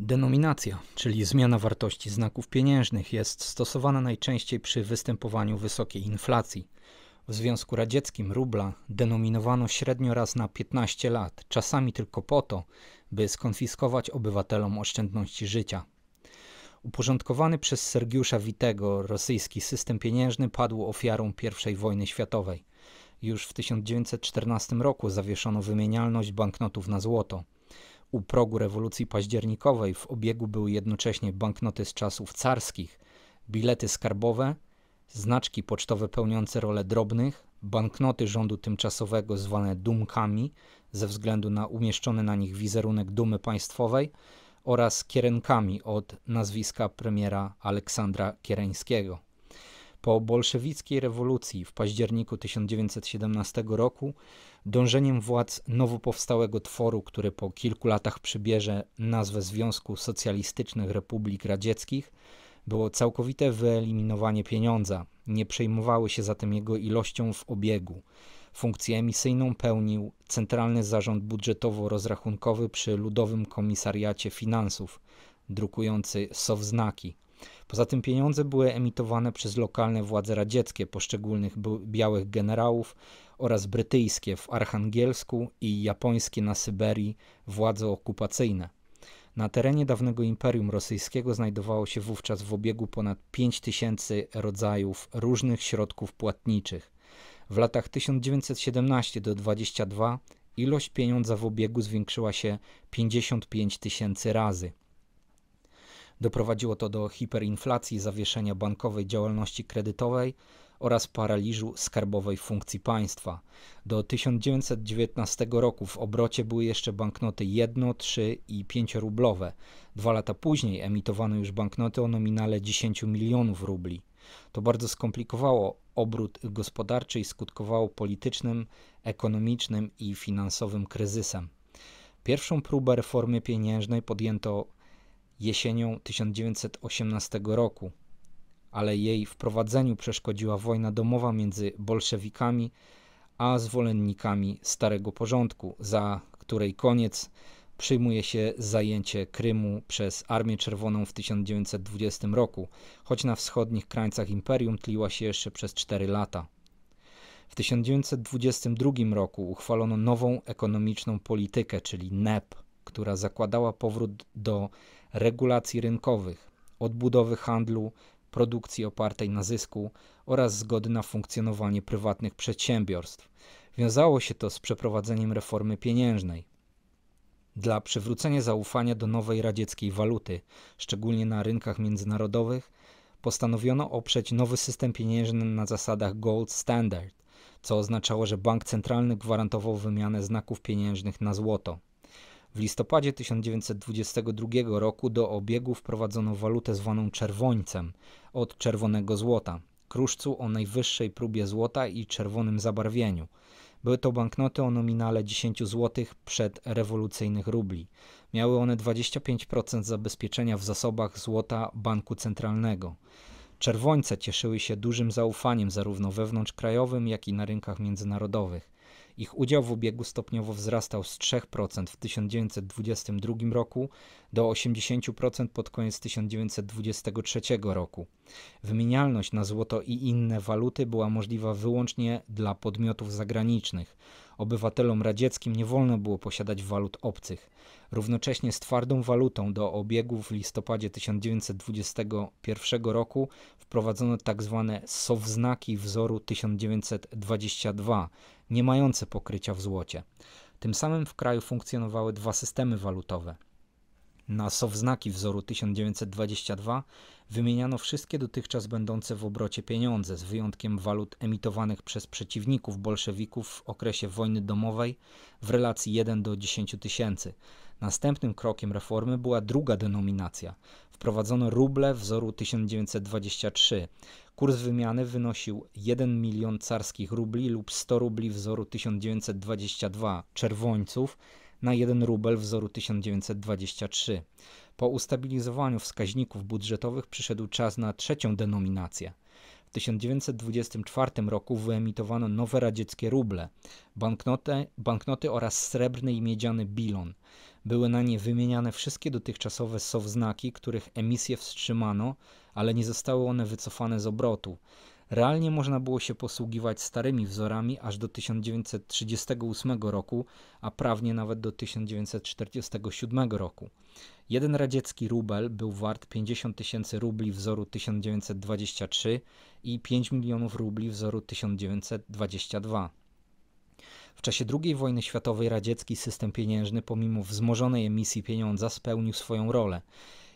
Denominacja, czyli zmiana wartości znaków pieniężnych, jest stosowana najczęściej przy występowaniu wysokiej inflacji. W Związku Radzieckim rubla denominowano średnio raz na 15 lat, czasami tylko po to, by skonfiskować obywatelom oszczędności życia. Uporządkowany przez Sergiusza Witego rosyjski system pieniężny padł ofiarą I wojny światowej. Już w 1914 roku zawieszono wymienialność banknotów na złoto. U progu rewolucji październikowej w obiegu były jednocześnie banknoty z czasów carskich, bilety skarbowe, znaczki pocztowe pełniące rolę drobnych, banknoty rządu tymczasowego zwane dumkami ze względu na umieszczony na nich wizerunek dumy państwowej oraz kierenkami od nazwiska premiera Aleksandra Kiereńskiego. Po bolszewickiej rewolucji w październiku 1917 roku dążeniem władz nowo powstałego tworu, który po kilku latach przybierze nazwę Związku Socjalistycznych Republik Radzieckich, było całkowite wyeliminowanie pieniądza. Nie przejmowały się zatem jego ilością w obiegu. Funkcję emisyjną pełnił Centralny Zarząd Budżetowo-Rozrachunkowy przy Ludowym Komisariacie Finansów, drukujący sowznaki – Poza tym pieniądze były emitowane przez lokalne władze radzieckie poszczególnych białych generałów oraz brytyjskie w Archangelsku i japońskie na Syberii władze okupacyjne. Na terenie dawnego Imperium Rosyjskiego znajdowało się wówczas w obiegu ponad 5000 rodzajów różnych środków płatniczych. W latach 1917 do 22 ilość pieniądza w obiegu zwiększyła się 55 tysięcy razy. Doprowadziło to do hiperinflacji, zawieszenia bankowej działalności kredytowej oraz paraliżu skarbowej funkcji państwa. Do 1919 roku w obrocie były jeszcze banknoty 1, 3 i 5 rublowe. Dwa lata później emitowano już banknoty o nominale 10 milionów rubli. To bardzo skomplikowało obrót gospodarczy i skutkowało politycznym, ekonomicznym i finansowym kryzysem. Pierwszą próbę reformy pieniężnej podjęto jesienią 1918 roku, ale jej wprowadzeniu przeszkodziła wojna domowa między bolszewikami a zwolennikami Starego Porządku, za której koniec przyjmuje się zajęcie Krymu przez Armię Czerwoną w 1920 roku, choć na wschodnich krańcach imperium tliła się jeszcze przez 4 lata. W 1922 roku uchwalono nową ekonomiczną politykę, czyli NEP, która zakładała powrót do regulacji rynkowych, odbudowy handlu, produkcji opartej na zysku oraz zgody na funkcjonowanie prywatnych przedsiębiorstw. Wiązało się to z przeprowadzeniem reformy pieniężnej. Dla przywrócenia zaufania do nowej radzieckiej waluty, szczególnie na rynkach międzynarodowych, postanowiono oprzeć nowy system pieniężny na zasadach gold standard, co oznaczało, że bank centralny gwarantował wymianę znaków pieniężnych na złoto. W listopadzie 1922 roku do obiegu wprowadzono walutę zwaną czerwońcem od czerwonego złota, kruszcu o najwyższej próbie złota i czerwonym zabarwieniu. Były to banknoty o nominale 10 zł przed rewolucyjnych rubli. Miały one 25% zabezpieczenia w zasobach złota Banku Centralnego. Czerwońce cieszyły się dużym zaufaniem zarówno wewnątrzkrajowym, jak i na rynkach międzynarodowych. Ich udział w obiegu stopniowo wzrastał z 3% w 1922 roku do 80% pod koniec 1923 roku. Wymienialność na złoto i inne waluty była możliwa wyłącznie dla podmiotów zagranicznych obywatelom radzieckim nie wolno było posiadać walut obcych. Równocześnie z twardą walutą do obiegu w listopadzie 1921 roku wprowadzono tzw. Tak sowznaki wzoru 1922, nie mające pokrycia w złocie. Tym samym w kraju funkcjonowały dwa systemy walutowe – na sownaki wzoru 1922 wymieniano wszystkie dotychczas będące w obrocie pieniądze, z wyjątkiem walut emitowanych przez przeciwników bolszewików w okresie wojny domowej w relacji 1 do 10 tysięcy. Następnym krokiem reformy była druga denominacja. Wprowadzono ruble wzoru 1923. Kurs wymiany wynosił 1 milion carskich rubli lub 100 rubli wzoru 1922 czerwońców na 1 rubel wzoru 1923. Po ustabilizowaniu wskaźników budżetowych przyszedł czas na trzecią denominację. W 1924 roku wyemitowano nowe radzieckie ruble, banknoty, banknoty oraz srebrny i miedziany bilon. Były na nie wymieniane wszystkie dotychczasowe sovznaki, których emisję wstrzymano, ale nie zostały one wycofane z obrotu. Realnie można było się posługiwać starymi wzorami aż do 1938 roku, a prawnie nawet do 1947 roku. Jeden radziecki rubel był wart 50 tysięcy rubli wzoru 1923 i 5 milionów rubli wzoru 1922. W czasie II wojny światowej radziecki system pieniężny, pomimo wzmożonej emisji pieniądza, spełnił swoją rolę.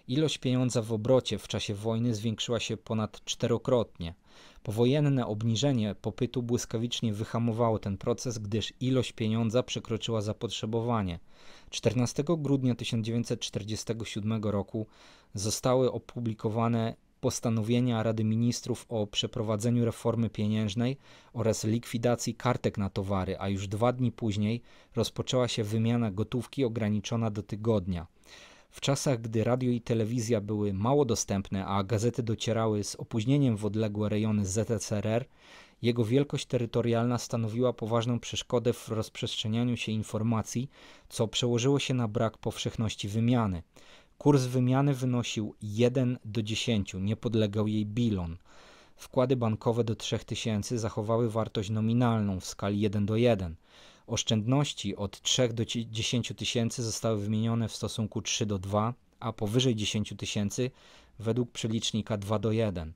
Ilość pieniądza w obrocie w czasie wojny zwiększyła się ponad czterokrotnie. Powojenne obniżenie popytu błyskawicznie wyhamowało ten proces, gdyż ilość pieniądza przekroczyła zapotrzebowanie. 14 grudnia 1947 roku zostały opublikowane postanowienia Rady Ministrów o przeprowadzeniu reformy pieniężnej oraz likwidacji kartek na towary, a już dwa dni później rozpoczęła się wymiana gotówki ograniczona do tygodnia. W czasach, gdy radio i telewizja były mało dostępne, a gazety docierały z opóźnieniem w odległe rejony ZSRR, jego wielkość terytorialna stanowiła poważną przeszkodę w rozprzestrzenianiu się informacji, co przełożyło się na brak powszechności wymiany. Kurs wymiany wynosił 1 do 10, nie podlegał jej bilon. Wkłady bankowe do 3000 zachowały wartość nominalną w skali 1 do 1. Oszczędności od 3 do 10 tysięcy zostały wymienione w stosunku 3 do 2, a powyżej 10 tysięcy według przelicznika 2 do 1.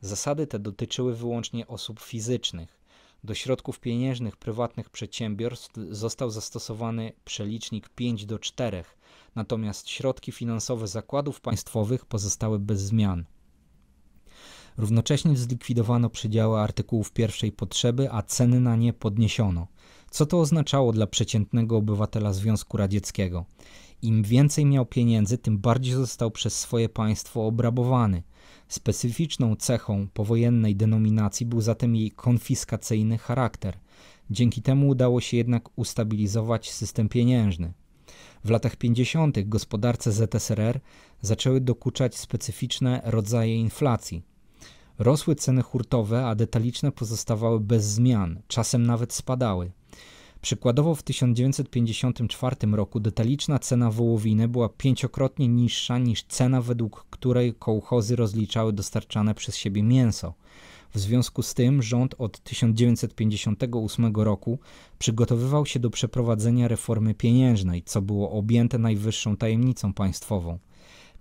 Zasady te dotyczyły wyłącznie osób fizycznych. Do środków pieniężnych prywatnych przedsiębiorstw został zastosowany przelicznik 5 do 4, natomiast środki finansowe zakładów państwowych pozostały bez zmian. Równocześnie zlikwidowano przydziały artykułów pierwszej potrzeby, a ceny na nie podniesiono. Co to oznaczało dla przeciętnego obywatela Związku Radzieckiego? Im więcej miał pieniędzy, tym bardziej został przez swoje państwo obrabowany. Specyficzną cechą powojennej denominacji był zatem jej konfiskacyjny charakter. Dzięki temu udało się jednak ustabilizować system pieniężny. W latach 50. gospodarce ZSRR zaczęły dokuczać specyficzne rodzaje inflacji. Rosły ceny hurtowe, a detaliczne pozostawały bez zmian, czasem nawet spadały. Przykładowo w 1954 roku detaliczna cena wołowiny była pięciokrotnie niższa niż cena, według której kołchozy rozliczały dostarczane przez siebie mięso. W związku z tym rząd od 1958 roku przygotowywał się do przeprowadzenia reformy pieniężnej, co było objęte najwyższą tajemnicą państwową.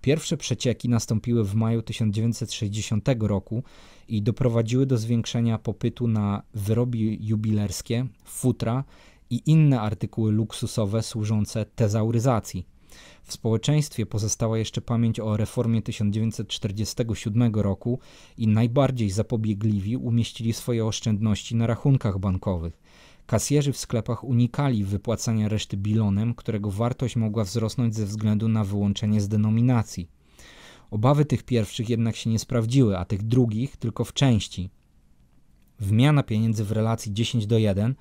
Pierwsze przecieki nastąpiły w maju 1960 roku i doprowadziły do zwiększenia popytu na wyroby jubilerskie, futra i inne artykuły luksusowe służące tezauryzacji. W społeczeństwie pozostała jeszcze pamięć o reformie 1947 roku i najbardziej zapobiegliwi umieścili swoje oszczędności na rachunkach bankowych. Kasjerzy w sklepach unikali wypłacania reszty bilonem, którego wartość mogła wzrosnąć ze względu na wyłączenie z denominacji. Obawy tych pierwszych jednak się nie sprawdziły, a tych drugich tylko w części. Wmiana pieniędzy w relacji 10 do 1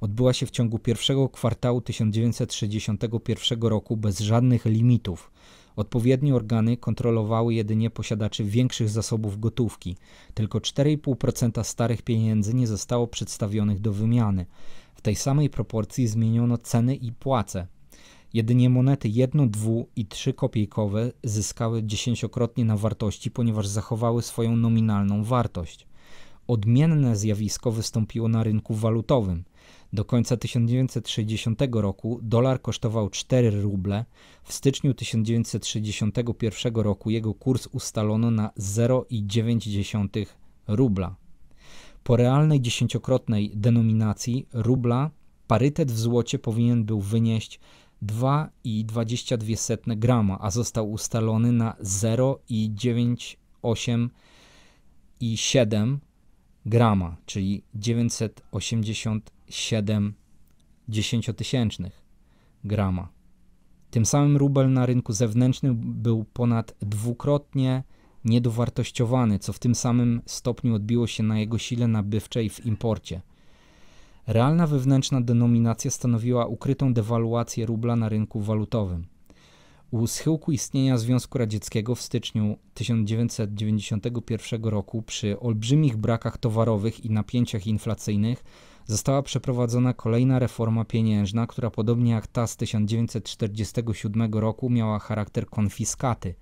odbyła się w ciągu pierwszego kwartału 1961 roku bez żadnych limitów. Odpowiednie organy kontrolowały jedynie posiadaczy większych zasobów gotówki. Tylko 4,5% starych pieniędzy nie zostało przedstawionych do wymiany. W tej samej proporcji zmieniono ceny i płace. Jedynie monety 1, 2 i 3 kopiejkowe zyskały dziesięciokrotnie na wartości, ponieważ zachowały swoją nominalną wartość. Odmienne zjawisko wystąpiło na rynku walutowym. Do końca 1960 roku dolar kosztował 4 ruble. W styczniu 1961 roku jego kurs ustalono na 0,9 rubla. Po realnej dziesięciokrotnej denominacji rubla parytet w złocie powinien był wynieść 2,22 grama, a został ustalony na 0,98 i 7 grama, czyli 987 dziesięciotysięcznych grama. Tym samym rubel na rynku zewnętrznym był ponad dwukrotnie niedowartościowany, co w tym samym stopniu odbiło się na jego sile nabywczej w imporcie. Realna wewnętrzna denominacja stanowiła ukrytą dewaluację rubla na rynku walutowym. U schyłku istnienia Związku Radzieckiego w styczniu 1991 roku przy olbrzymich brakach towarowych i napięciach inflacyjnych została przeprowadzona kolejna reforma pieniężna, która podobnie jak ta z 1947 roku miała charakter konfiskaty.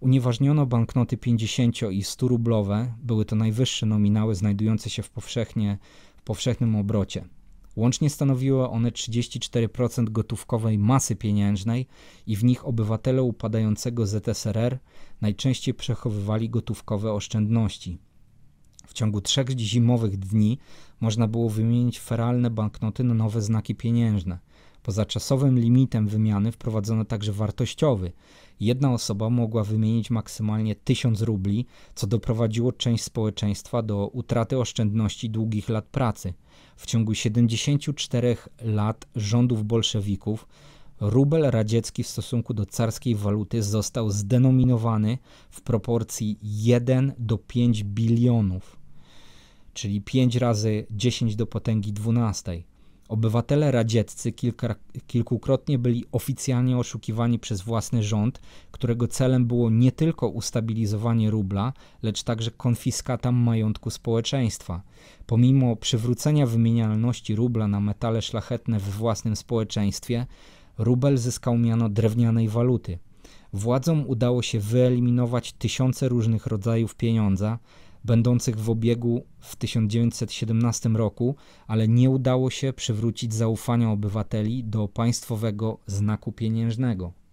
Unieważniono banknoty 50 i 100 rublowe, były to najwyższe nominały znajdujące się w, powszechnie, w powszechnym obrocie. Łącznie stanowiły one 34% gotówkowej masy pieniężnej i w nich obywatele upadającego ZSRR najczęściej przechowywali gotówkowe oszczędności. W ciągu trzech zimowych dni można było wymienić feralne banknoty na nowe znaki pieniężne – Poza czasowym limitem wymiany wprowadzono także wartościowy. Jedna osoba mogła wymienić maksymalnie 1000 rubli, co doprowadziło część społeczeństwa do utraty oszczędności długich lat pracy. W ciągu 74 lat rządów bolszewików rubel radziecki w stosunku do carskiej waluty został zdenominowany w proporcji 1 do 5 bilionów, czyli 5 razy 10 do potęgi 12. Obywatele radzieccy kilka, kilkukrotnie byli oficjalnie oszukiwani przez własny rząd, którego celem było nie tylko ustabilizowanie rubla, lecz także konfiskata majątku społeczeństwa. Pomimo przywrócenia wymienialności rubla na metale szlachetne w własnym społeczeństwie, rubel zyskał miano drewnianej waluty. Władzom udało się wyeliminować tysiące różnych rodzajów pieniądza, będących w obiegu w 1917 roku, ale nie udało się przywrócić zaufania obywateli do państwowego znaku pieniężnego.